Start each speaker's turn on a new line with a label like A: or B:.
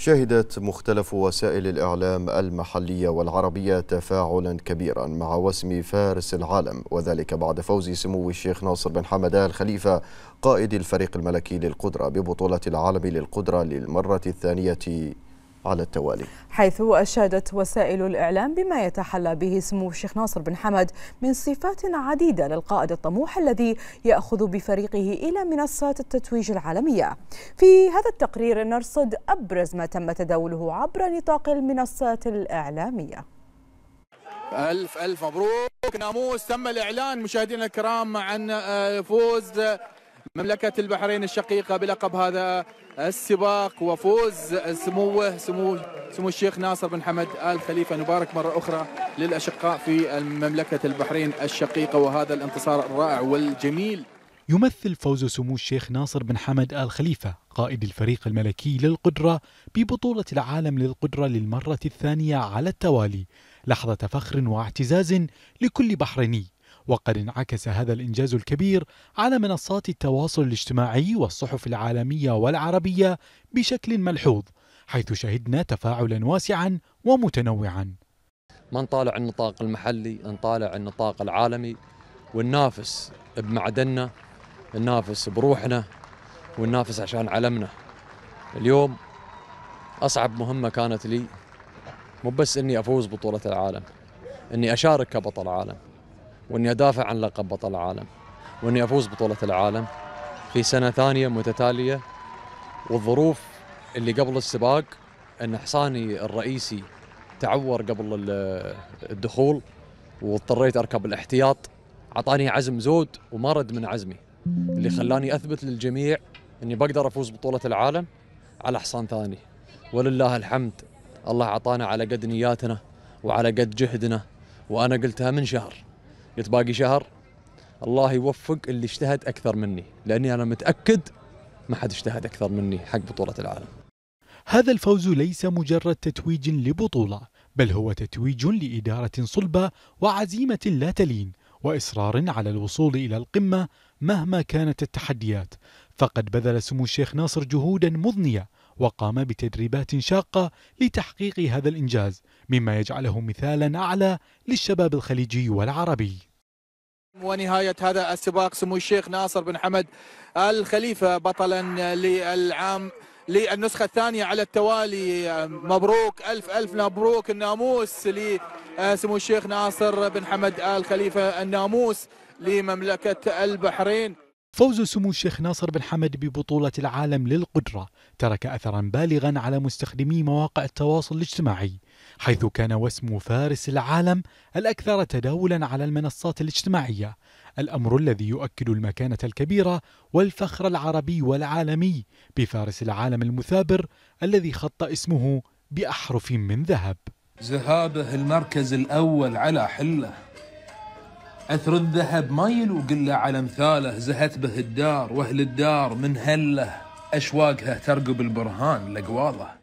A: شهدت مختلف وسائل الإعلام المحلية والعربية تفاعلا كبيرا مع وسم فارس العالم وذلك بعد فوز سمو الشيخ ناصر بن حمدان الخليفة قائد الفريق الملكي للقدرة ببطولة العالم للقدرة للمرة الثانية على التوالي حيث أشادت وسائل الإعلام بما يتحلى به سمو الشيخ ناصر بن حمد من صفات عديدة للقائد الطموح الذي يأخذ بفريقه إلى منصات التتويج العالمية في هذا التقرير نرصد أبرز ما تم تداوله عبر نطاق المنصات الإعلامية
B: ألف ألف مبروك ناموس تم الإعلان مشاهدينا الكرام عن آه، فوز مملكة البحرين الشقيقة بلقب هذا السباق وفوز سموه سمو سمو الشيخ ناصر بن حمد آل خليفة نبارك مرة أخرى للأشقاء في مملكة البحرين الشقيقة وهذا الانتصار الرائع
C: والجميل يمثل فوز سمو الشيخ ناصر بن حمد آل خليفة قائد الفريق الملكي للقدرة ببطولة العالم للقدرة للمرة الثانية على التوالي لحظة فخر واعتزاز لكل بحريني وقد انعكس هذا الإنجاز الكبير على منصات التواصل الاجتماعي والصحف العالمية والعربية بشكل ملحوظ حيث شهدنا تفاعلا واسعا ومتنوعا
A: ما نطالع النطاق المحلي نطالع النطاق العالمي وننافس بمعدننا ننافس بروحنا وننافس عشان علمنا اليوم أصعب مهمة كانت لي مو بس أني أفوز بطولة العالم أني أشارك كبطل عالم واني ادافع عن لقب بطل العالم واني افوز بطوله العالم في سنه ثانيه متتاليه والظروف اللي قبل السباق ان حصاني الرئيسي تعور قبل الدخول واضطريت اركب الاحتياط اعطاني عزم زود وما رد من عزمي اللي خلاني اثبت للجميع اني بقدر افوز بطوله العالم على حصان ثاني ولله الحمد الله اعطانا على قد نياتنا وعلى قد جهدنا وانا قلتها من شهر قلت باقي شهر الله يوفق اللي اجتهد اكثر مني لاني انا متاكد ما حد اجتهد اكثر مني حق بطوله العالم
C: هذا الفوز ليس مجرد تتويج لبطوله بل هو تتويج لاداره صلبه وعزيمه لا تلين واصرار على الوصول الى القمه مهما كانت التحديات فقد بذل سمو الشيخ ناصر جهودا مضنيه وقام بتدريبات شاقه لتحقيق هذا الانجاز مما يجعله مثالا اعلى للشباب الخليجي والعربي
B: ونهاية هذا السباق سمو الشيخ ناصر بن حمد الخليفة بطلا للعام للنسخة الثانية على التوالي مبروك ألف ألف مبروك الناموس لسمو الشيخ ناصر بن حمد آل خليفة الناموس لمملكة
C: البحرين فوز سمو الشيخ ناصر بن حمد ببطولة العالم للقدرة ترك أثرا بالغا على مستخدمي مواقع التواصل الاجتماعي حيث كان واسم فارس العالم الأكثر تداولا على المنصات الاجتماعية الأمر الذي يؤكد المكانة الكبيرة والفخر العربي والعالمي بفارس العالم المثابر الذي خط اسمه بأحرف من ذهب
B: ذهابه المركز الأول على حله أثر الذهب ما يلوق إلا على مثاله زهت به الدار وأهل الدار من هله أشواقها ترقب البرهان لقواله